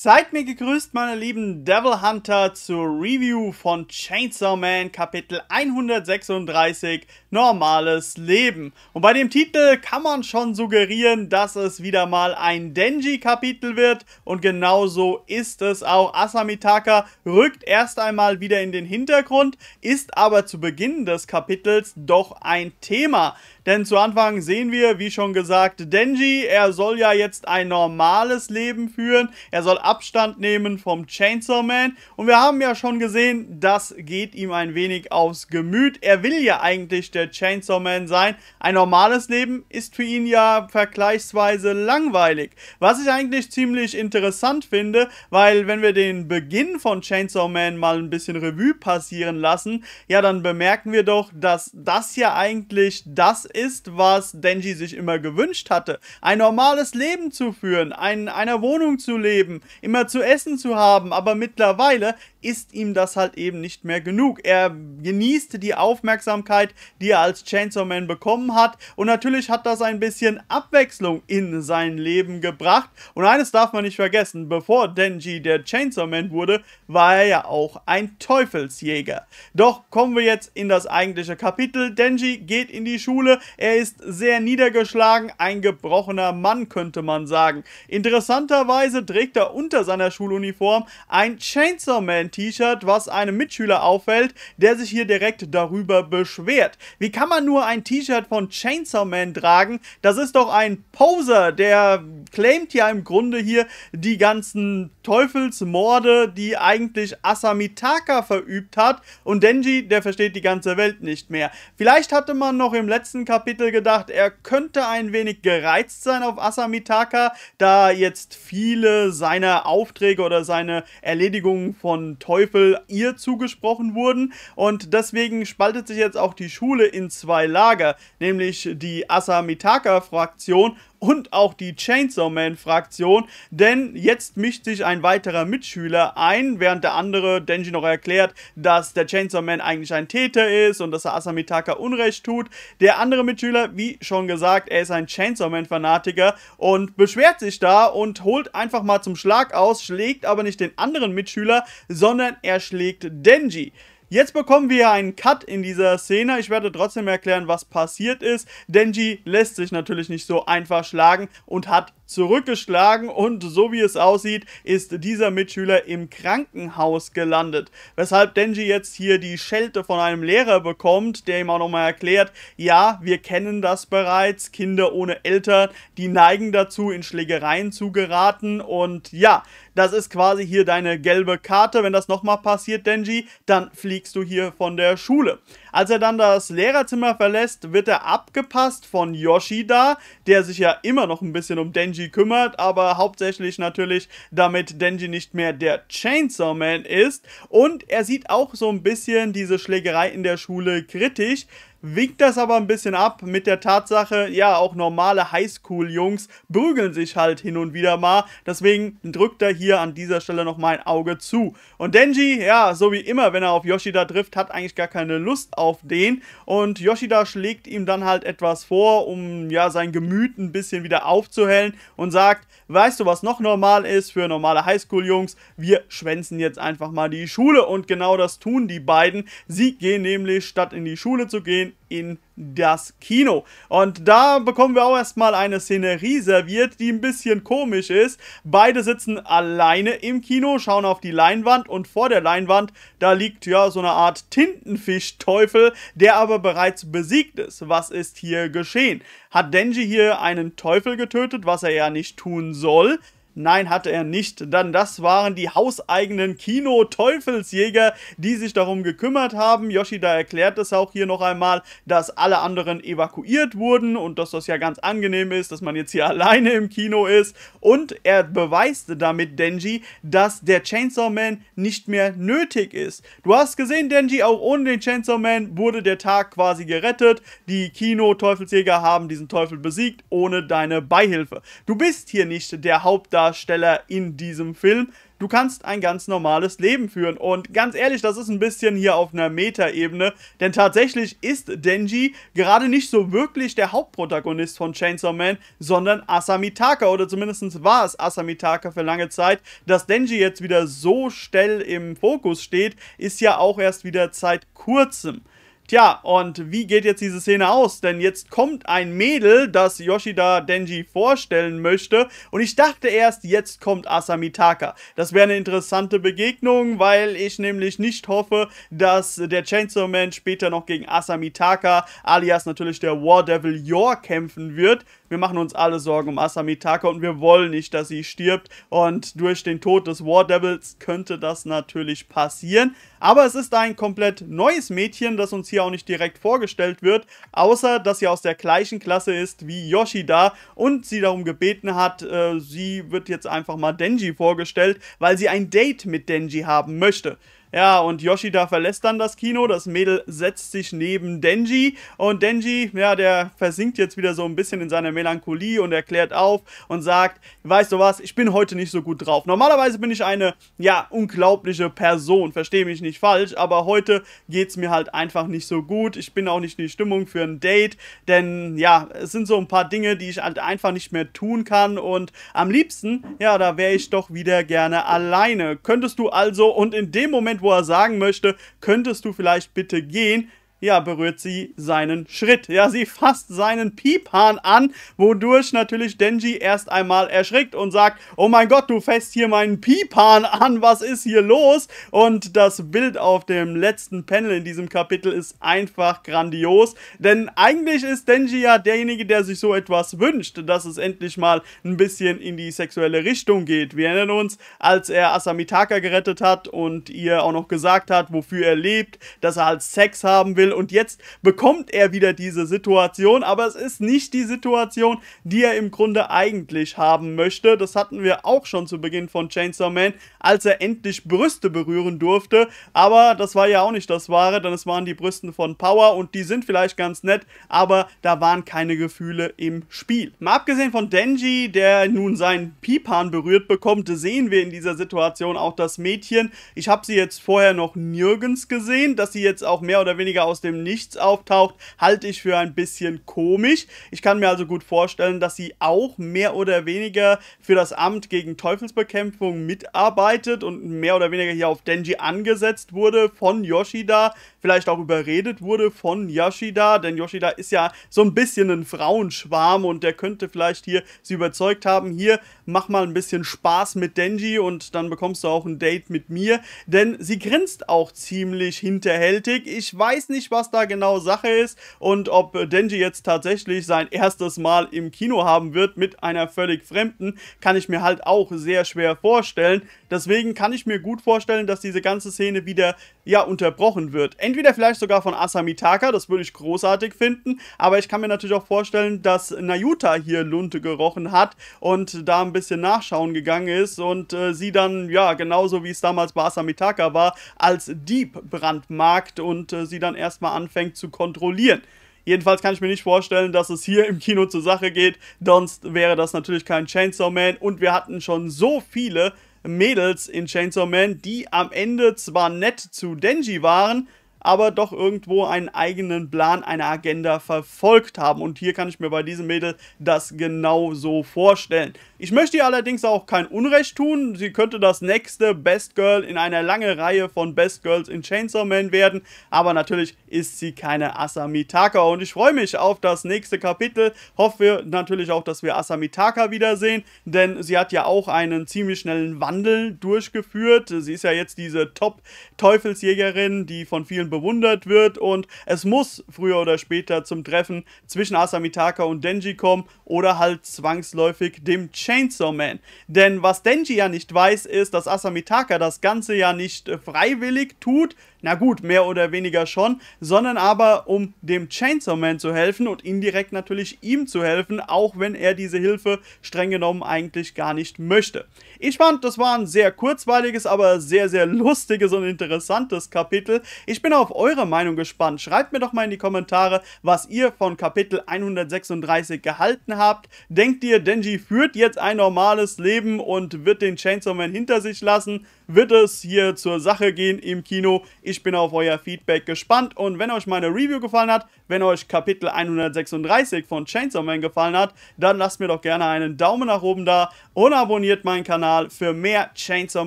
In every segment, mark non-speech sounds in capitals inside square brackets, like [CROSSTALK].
Seid mir gegrüßt, meine lieben Devil Hunter, zur Review von Chainsaw Man Kapitel 136 Normales Leben. Und bei dem Titel kann man schon suggerieren, dass es wieder mal ein Denji-Kapitel wird. Und genauso ist es auch. Asamitaka rückt erst einmal wieder in den Hintergrund, ist aber zu Beginn des Kapitels doch ein Thema. Denn zu Anfang sehen wir, wie schon gesagt, Denji. Er soll ja jetzt ein normales Leben führen. Er soll Abstand nehmen vom Chainsaw Man. Und wir haben ja schon gesehen, das geht ihm ein wenig aufs Gemüt. Er will ja eigentlich der Chainsaw Man sein. Ein normales Leben ist für ihn ja vergleichsweise langweilig. Was ich eigentlich ziemlich interessant finde, weil wenn wir den Beginn von Chainsaw Man mal ein bisschen Revue passieren lassen, ja, dann bemerken wir doch, dass das ja eigentlich das ist, was Denji sich immer gewünscht hatte. Ein normales Leben zu führen, in einer Wohnung zu leben, immer zu essen zu haben, aber mittlerweile ist ihm das halt eben nicht mehr genug. Er genießt die Aufmerksamkeit, die er als Chainsaw Man bekommen hat und natürlich hat das ein bisschen Abwechslung in sein Leben gebracht und eines darf man nicht vergessen, bevor Denji der Chainsaw Man wurde, war er ja auch ein Teufelsjäger. Doch kommen wir jetzt in das eigentliche Kapitel. Denji geht in die Schule, er ist sehr niedergeschlagen, ein gebrochener Mann, könnte man sagen. Interessanterweise trägt er unter seiner Schuluniform ein Chainsaw Man T-Shirt, was einem Mitschüler auffällt, der sich hier direkt darüber beschwert. Wie kann man nur ein T-Shirt von Chainsaw Man tragen? Das ist doch ein Poser, der claimt ja im Grunde hier die ganzen Teufelsmorde, die eigentlich Asamitaka verübt hat und Denji, der versteht die ganze Welt nicht mehr. Vielleicht hatte man noch im letzten Kapitel gedacht, er könnte ein wenig gereizt sein auf Asamitaka, da jetzt viele seiner Aufträge oder seine Erledigungen von Teufel ihr zugesprochen wurden. Und deswegen spaltet sich jetzt auch die Schule in zwei Lager, nämlich die Asamitaka-Fraktion und auch die Chainsaw Man-Fraktion, denn jetzt mischt sich ein weiterer Mitschüler ein, während der andere Denji noch erklärt, dass der Chainsaw Man eigentlich ein Täter ist und dass er Asamitaka Unrecht tut. Der andere Mitschüler, wie schon gesagt, er ist ein Chainsaw Man-Fanatiker und beschwert sich da und holt einfach mal zum Schlag aus, schlägt aber nicht den anderen Mitschüler, sondern er schlägt Denji. Jetzt bekommen wir einen Cut in dieser Szene. Ich werde trotzdem erklären, was passiert ist. Denji lässt sich natürlich nicht so einfach schlagen und hat zurückgeschlagen und so wie es aussieht, ist dieser Mitschüler im Krankenhaus gelandet. Weshalb Denji jetzt hier die Schelte von einem Lehrer bekommt, der ihm auch nochmal erklärt, ja, wir kennen das bereits, Kinder ohne Eltern, die neigen dazu, in Schlägereien zu geraten und ja, das ist quasi hier deine gelbe Karte. Wenn das nochmal passiert, Denji, dann fliegst du hier von der Schule. Als er dann das Lehrerzimmer verlässt, wird er abgepasst von Yoshida, der sich ja immer noch ein bisschen um Denji kümmert, aber hauptsächlich natürlich, damit Denji nicht mehr der Chainsaw Man ist. Und er sieht auch so ein bisschen diese Schlägerei in der Schule kritisch, winkt das aber ein bisschen ab mit der Tatsache, ja, auch normale Highschool-Jungs prügeln sich halt hin und wieder mal. Deswegen drückt er hier an dieser Stelle noch mal ein Auge zu. Und Denji, ja, so wie immer, wenn er auf Yoshida trifft, hat eigentlich gar keine Lust auf den. Und Yoshida schlägt ihm dann halt etwas vor, um ja sein Gemüt ein bisschen wieder aufzuhellen und sagt, weißt du, was noch normal ist für normale Highschool-Jungs? Wir schwänzen jetzt einfach mal die Schule. Und genau das tun die beiden. Sie gehen nämlich, statt in die Schule zu gehen, kommen in das Kino. Und da bekommen wir auch erstmal eine Szenerie serviert, die ein bisschen komisch ist. Beide sitzen alleine im Kino, schauen auf die Leinwand und vor der Leinwand, da liegt ja so eine Art Tintenfischteufel, der aber bereits besiegt ist. Was ist hier geschehen? Hat Denji hier einen Teufel getötet, was er ja nicht tun soll? Nein, hatte er nicht, denn das waren die hauseigenen Kino-Teufelsjäger, die sich darum gekümmert haben. Yoshida erklärt es auch hier noch einmal, dass alle anderen evakuiert wurden und dass das ja ganz angenehm ist, dass man jetzt hier [LAUGHS] alleine im Kino ist. Und er beweist damit Denji, dass der Chainsaw Man nicht mehr nötig ist. Du hast gesehen, Denji, auch ohne den Chainsaw Man wurde der Tag quasi gerettet. Die Kino-Teufelsjäger haben diesen Teufel besiegt ohne deine Beihilfe. Du bist hier nicht der Hauptdarsteller Hauptdarsteller in diesem Film. Du kannst ein ganz normales Leben führen. Und ganz ehrlich, das ist ein bisschen hier auf einer Meta-Ebene, denn tatsächlich ist Denji gerade nicht so wirklich der Hauptprotagonist von Chainsaw Man, sondern Asamitaka. Oder zumindest war es Asamitaka für lange Zeit. Dass Denji jetzt wieder so schnell im Fokus steht, ist ja auch erst wieder seit kurzem. Tja, und wie geht jetzt diese Szene aus? Denn jetzt kommt ein Mädel, das Yoshida Denji vorstellen möchte. Und ich dachte erst, jetzt kommt Asamitaka. Das wäre eine interessante Begegnung, weil ich nämlich nicht hoffe, dass der Chainsaw Man später noch gegen Asamitaka, alias natürlich der War Devil Yor, kämpfen wird, wir machen uns alle Sorgen um Asami Taka und wir wollen nicht, dass sie stirbt. Und durch den Tod des War Devils könnte das natürlich passieren. Aber es ist ein komplett neues Mädchen, das uns hier auch nicht direkt vorgestellt wird, außer dass sie aus der gleichen Klasse ist wie Yoshida und sie darum gebeten hat, äh, sie wird jetzt einfach mal Denji vorgestellt, weil sie ein Date mit Denji haben möchte. Ja, und Yoshida verlässt dann das Kino. Das Mädel setzt sich neben Denji. Und Denji, ja, der versinkt jetzt wieder so ein bisschen in seiner Melancholie und erklärt auf und sagt: Weißt du was, ich bin heute nicht so gut drauf. Normalerweise bin ich eine, ja, unglaubliche Person. Verstehe mich nicht falsch, aber heute geht es mir halt einfach nicht so gut. Ich bin auch nicht in die Stimmung für ein Date. Denn, ja, es sind so ein paar Dinge, die ich halt einfach nicht mehr tun kann. Und am liebsten, ja, da wäre ich doch wieder gerne alleine. Könntest du also, und in dem Moment, Moment, wo er sagen möchte, könntest du vielleicht bitte gehen, ja, berührt sie seinen Schritt. Ja, sie fasst seinen Piephahn an, wodurch natürlich Denji erst einmal erschrickt und sagt, oh mein Gott, du fässt hier meinen Piephahn an, was ist hier los? Und das Bild auf dem letzten Panel in diesem Kapitel ist einfach grandios, denn eigentlich ist Denji ja derjenige, der sich so etwas wünscht, dass es endlich mal ein bisschen in die sexuelle Richtung geht. Wir erinnern uns, als er Asamitaka gerettet hat und ihr auch noch gesagt hat, wofür er lebt, dass er halt Sex haben will, will. Und jetzt bekommt er wieder diese Situation, aber es ist nicht die Situation, die er im Grunde eigentlich haben möchte. Das hatten wir auch schon zu Beginn von Chainsaw Man, als er endlich Brüste berühren durfte. Aber das war ja auch nicht das Wahre, denn es waren die Brüsten von Power und die sind vielleicht ganz nett, aber da waren keine Gefühle im Spiel. Mal abgesehen von Denji, der nun seinen Pipan berührt bekommt, sehen wir in dieser Situation auch das Mädchen. Ich habe sie jetzt vorher noch nirgends gesehen, dass sie jetzt auch mehr oder weniger aus aus dem Nichts auftaucht, halte ich für ein bisschen komisch. Ich kann mir also gut vorstellen, dass sie auch mehr oder weniger für das Amt gegen Teufelsbekämpfung mitarbeitet und mehr oder weniger hier auf Denji angesetzt wurde von Yoshida, vielleicht auch überredet wurde von Yoshida, denn Yoshida ist ja so ein bisschen ein Frauenschwarm und der könnte vielleicht hier sie überzeugt haben. Hier mach mal ein bisschen Spaß mit Denji und dann bekommst du auch ein Date mit mir. Denn sie grinst auch ziemlich hinterhältig. Ich weiß nicht, was da genau Sache ist und ob Denji jetzt tatsächlich sein erstes Mal im Kino haben wird mit einer völlig Fremden, kann ich mir halt auch sehr schwer vorstellen. Deswegen kann ich mir gut vorstellen, dass diese ganze Szene wieder, ja, unterbrochen wird. Entweder vielleicht sogar von Asamitaka, das würde ich großartig finden, aber ich kann mir natürlich auch vorstellen, dass Nayuta hier Lunte gerochen hat und da ein bisschen bisschen nachschauen gegangen ist und äh, sie dann, ja, genauso wie es damals bei Asamitaka war, als Dieb brandmarkt und äh, sie dann erstmal anfängt zu kontrollieren. Jedenfalls kann ich mir nicht vorstellen, dass es hier im Kino zur Sache geht, sonst wäre das natürlich kein Chainsaw Man und wir hatten schon so viele Mädels in Chainsaw Man, die am Ende zwar nett zu Denji waren, aber doch irgendwo einen eigenen Plan, eine Agenda verfolgt haben. Und hier kann ich mir bei diesem Mädel das genauso vorstellen. Ich möchte ihr allerdings auch kein Unrecht tun. Sie könnte das nächste Best Girl in einer langen Reihe von Best Girls in Chainsaw Man werden. Aber natürlich ist sie keine Asami Taka. Und ich freue mich auf das nächste Kapitel. Hoffe natürlich auch, dass wir Asami Taka wiedersehen. Denn sie hat ja auch einen ziemlich schnellen Wandel durchgeführt. Sie ist ja jetzt diese Top-Teufelsjägerin, die von vielen bewundert wird. Und es muss früher oder später zum Treffen zwischen Asami Taka und Denji kommen. Oder halt zwangsläufig dem Ch Chainsaw Man. Denn was Denji ja nicht weiß, ist, dass Asamitaka das Ganze ja nicht äh, freiwillig tut, na gut, mehr oder weniger schon, sondern aber um dem Chainsaw Man zu helfen und indirekt natürlich ihm zu helfen, auch wenn er diese Hilfe streng genommen eigentlich gar nicht möchte. Ich fand, das war ein sehr kurzweiliges, aber sehr, sehr lustiges und interessantes Kapitel. Ich bin auf eure Meinung gespannt. Schreibt mir doch mal in die Kommentare, was ihr von Kapitel 136 gehalten habt. Denkt ihr, Denji führt jetzt ein normales Leben und wird den Chainsaw Man hinter sich lassen? wird es hier zur Sache gehen im Kino. Ich bin auf euer Feedback gespannt und wenn euch meine Review gefallen hat, wenn euch Kapitel 136 von Chainsaw Man gefallen hat, dann lasst mir doch gerne einen Daumen nach oben da und abonniert meinen Kanal für mehr Chainsaw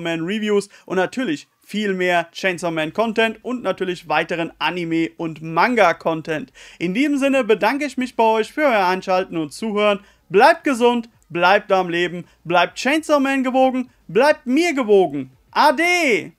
Man Reviews und natürlich viel mehr Chainsaw Man Content und natürlich weiteren Anime und Manga Content. In diesem Sinne bedanke ich mich bei euch für euer Einschalten und Zuhören. Bleibt gesund, bleibt am Leben, bleibt Chainsaw Man gewogen, bleibt mir gewogen. Ade!